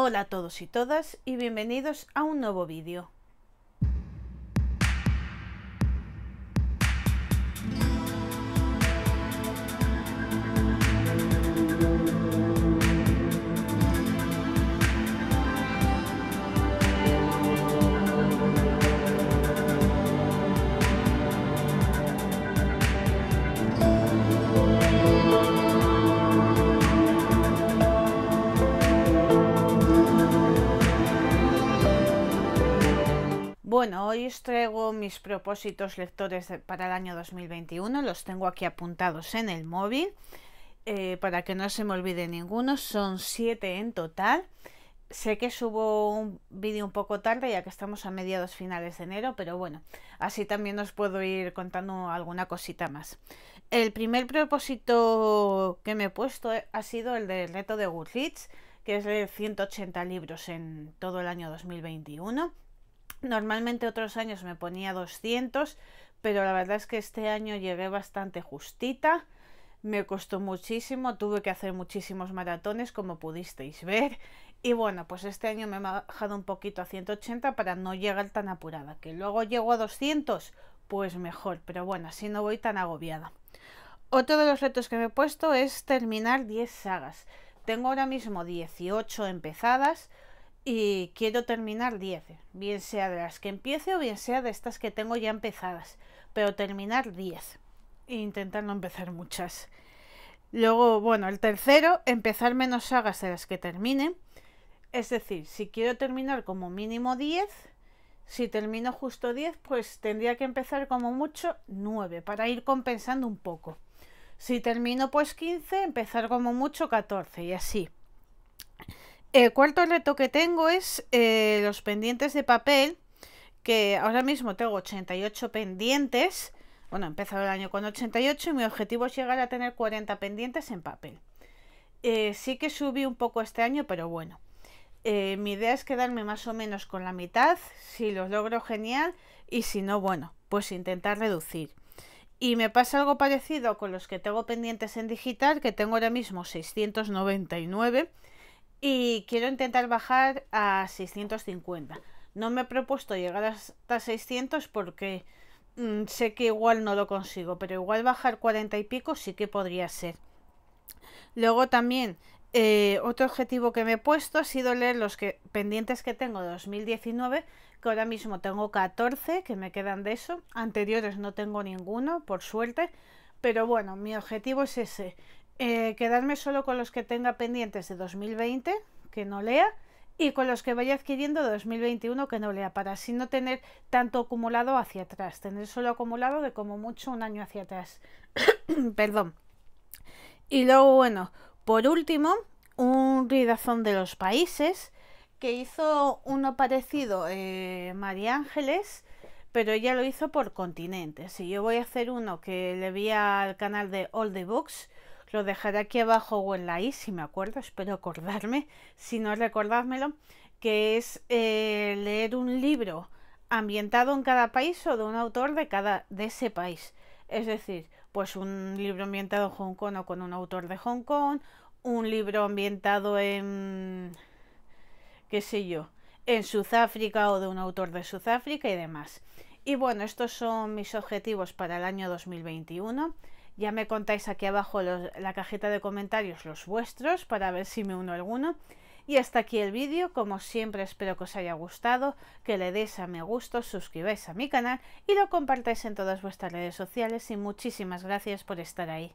Hola a todos y todas y bienvenidos a un nuevo vídeo. Bueno, hoy os traigo mis propósitos lectores para el año 2021, los tengo aquí apuntados en el móvil, eh, para que no se me olvide ninguno, son siete en total. Sé que subo un vídeo un poco tarde ya que estamos a mediados finales de enero, pero bueno, así también os puedo ir contando alguna cosita más. El primer propósito que me he puesto ha sido el del reto de Goodreads, que es de 180 libros en todo el año 2021. Normalmente otros años me ponía 200, pero la verdad es que este año llegué bastante justita. Me costó muchísimo, tuve que hacer muchísimos maratones, como pudisteis ver. Y bueno, pues este año me he bajado un poquito a 180 para no llegar tan apurada. Que luego llego a 200, pues mejor, pero bueno, así no voy tan agobiada. Otro de los retos que me he puesto es terminar 10 sagas. Tengo ahora mismo 18 empezadas, y quiero terminar 10, bien sea de las que empiece o bien sea de estas que tengo ya empezadas, pero terminar 10 e intentar no empezar muchas. Luego, bueno, el tercero, empezar menos sagas de las que termine. Es decir, si quiero terminar como mínimo 10, si termino justo 10, pues tendría que empezar como mucho 9 para ir compensando un poco. Si termino pues 15, empezar como mucho 14 y así. El cuarto reto que tengo es eh, los pendientes de papel, que ahora mismo tengo 88 pendientes. Bueno, he empezado el año con 88 y mi objetivo es llegar a tener 40 pendientes en papel. Eh, sí que subí un poco este año, pero bueno. Eh, mi idea es quedarme más o menos con la mitad. Si lo logro, genial. Y si no, bueno, pues intentar reducir. Y me pasa algo parecido con los que tengo pendientes en digital, que tengo ahora mismo 699 y quiero intentar bajar a 650. No me he propuesto llegar hasta 600 porque mm, sé que igual no lo consigo, pero igual bajar 40 y pico sí que podría ser. Luego también eh, otro objetivo que me he puesto ha sido leer los que, pendientes que tengo de 2019, que ahora mismo tengo 14 que me quedan de eso. Anteriores no tengo ninguno, por suerte. Pero bueno, mi objetivo es ese. Eh, quedarme solo con los que tenga pendientes de 2020, que no lea, y con los que vaya adquiriendo 2021, que no lea, para así no tener tanto acumulado hacia atrás, tener solo acumulado de como mucho un año hacia atrás. Perdón. Y luego, bueno, por último, un ridazón de los países que hizo uno parecido eh, María Ángeles, pero ella lo hizo por continentes. Y yo voy a hacer uno que le vi al canal de All the Books, lo dejaré aquí abajo o en la i si me acuerdo, espero acordarme, si no recordármelo, que es eh, leer un libro ambientado en cada país o de un autor de cada de ese país. Es decir, pues un libro ambientado en Hong Kong o con un autor de Hong Kong, un libro ambientado en qué sé yo, en Sudáfrica o de un autor de Sudáfrica y demás. Y bueno, estos son mis objetivos para el año 2021. Ya me contáis aquí abajo en la cajita de comentarios los vuestros para ver si me uno alguno. Y hasta aquí el vídeo, como siempre espero que os haya gustado, que le deis a me gusto, suscribáis a mi canal y lo compartáis en todas vuestras redes sociales y muchísimas gracias por estar ahí.